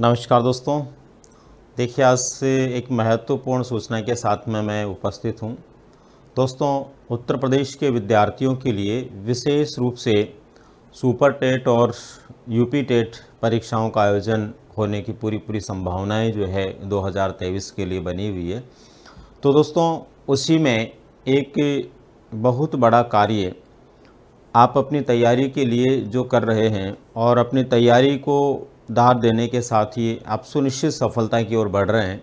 नमस्कार दोस्तों देखिए आज से एक महत्वपूर्ण सूचना के साथ में मैं उपस्थित हूं दोस्तों उत्तर प्रदेश के विद्यार्थियों के लिए विशेष रूप से सुपर टेट और यूपी टेट परीक्षाओं का आयोजन होने की पूरी पूरी संभावनाएं जो है 2023 के लिए बनी हुई है तो दोस्तों उसी में एक बहुत बड़ा कार्य आप अपनी तैयारी के लिए जो कर रहे हैं और अपनी तैयारी को दार देने के साथ ही आप सुनिश्चित सफलता की ओर बढ़ रहे हैं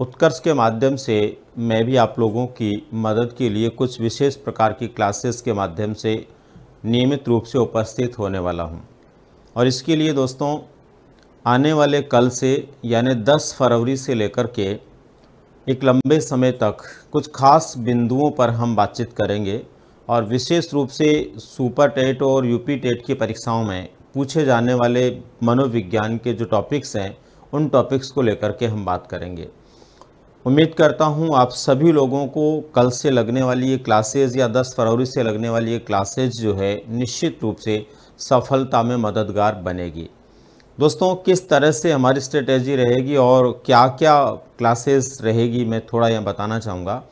उत्कर्ष के माध्यम से मैं भी आप लोगों की मदद के लिए कुछ विशेष प्रकार की क्लासेस के माध्यम से नियमित रूप से उपस्थित होने वाला हूं और इसके लिए दोस्तों आने वाले कल से यानी 10 फरवरी से लेकर के एक लंबे समय तक कुछ खास बिंदुओं पर हम बातचीत करेंगे और विशेष रूप से सुपर टेट और यूपी टेट की परीक्षाओं में पूछे जाने वाले मनोविज्ञान के जो टॉपिक्स हैं उन टॉपिक्स को लेकर के हम बात करेंगे उम्मीद करता हूं आप सभी लोगों को कल से लगने वाली ये क्लासेज या 10 फरवरी से लगने वाली ये क्लासेज जो है निश्चित रूप से सफलता में मददगार बनेगी दोस्तों किस तरह से हमारी स्ट्रेटेजी रहेगी और क्या क्या क्लासेस रहेगी मैं थोड़ा यहाँ बताना चाहूँगा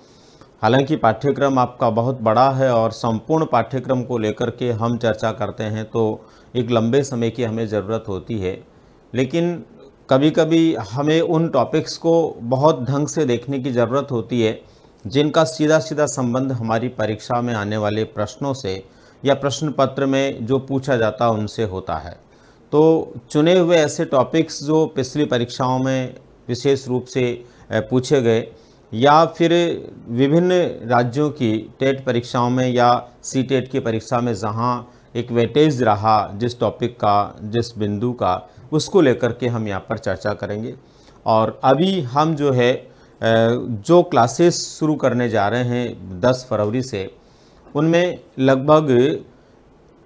हालांकि पाठ्यक्रम आपका बहुत बड़ा है और संपूर्ण पाठ्यक्रम को लेकर के हम चर्चा करते हैं तो एक लंबे समय की हमें ज़रूरत होती है लेकिन कभी कभी हमें उन टॉपिक्स को बहुत ढंग से देखने की ज़रूरत होती है जिनका सीधा सीधा संबंध हमारी परीक्षा में आने वाले प्रश्नों से या प्रश्न पत्र में जो पूछा जाता उनसे होता है तो चुने हुए ऐसे टॉपिक्स जो पिछली परीक्षाओं में विशेष रूप से पूछे गए या फिर विभिन्न राज्यों की टेट परीक्षाओं में या सी टेट e की परीक्षा में जहाँ एक वेटेज रहा जिस टॉपिक का जिस बिंदु का उसको लेकर के हम यहाँ पर चर्चा करेंगे और अभी हम जो है जो क्लासेस शुरू करने जा रहे हैं 10 फरवरी से उनमें लगभग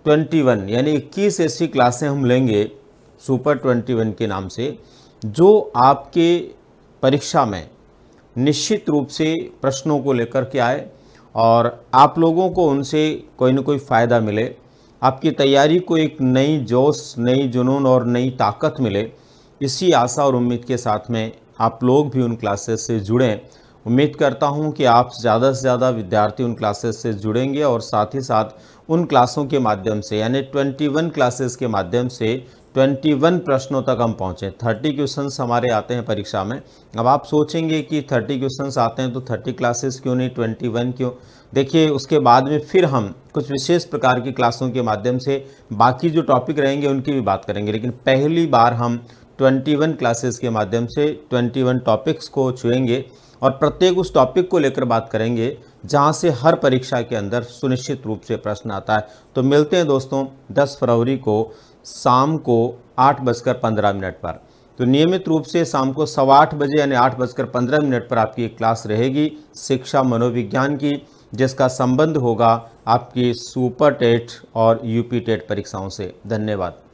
21 यानी 21 ऐसी क्लासें हम लेंगे सुपर 21 के नाम से जो आपके परीक्षा में निश्चित रूप से प्रश्नों को लेकर के आए और आप लोगों को उनसे कोई ना कोई फ़ायदा मिले आपकी तैयारी को एक नई जोश नई जुनून और नई ताकत मिले इसी आशा और उम्मीद के साथ में आप लोग भी उन क्लासेस से जुड़ें उम्मीद करता हूं कि आप ज़्यादा से ज़्यादा विद्यार्थी उन क्लासेस से जुड़ेंगे और साथ ही साथ उन क्लासों के माध्यम से यानी 21 क्लासेस के माध्यम से 21 प्रश्नों तक हम पहुँचे 30 क्वेश्चंस हमारे आते हैं परीक्षा में अब आप सोचेंगे कि 30 क्वेश्चंस आते हैं तो 30 क्लासेस क्यों नहीं 21 क्यों देखिए उसके बाद में फिर हम कुछ विशेष प्रकार की क्लासों के माध्यम से बाकी जो टॉपिक रहेंगे उनकी भी बात करेंगे लेकिन पहली बार हम 21 क्लासेस के माध्यम से 21 टॉपिक्स को छुएंगे और प्रत्येक उस टॉपिक को लेकर बात करेंगे जहाँ से हर परीक्षा के अंदर सुनिश्चित रूप से प्रश्न आता है तो मिलते हैं दोस्तों 10 फरवरी को शाम को आठ बजकर पंद्रह मिनट पर तो नियमित रूप से शाम को सवा आठ बजे यानी आठ बजकर पंद्रह मिनट पर आपकी एक क्लास रहेगी शिक्षा मनोविज्ञान की जिसका संबंध होगा आपकी सुपर टेट और यूपी टेट परीक्षाओं से धन्यवाद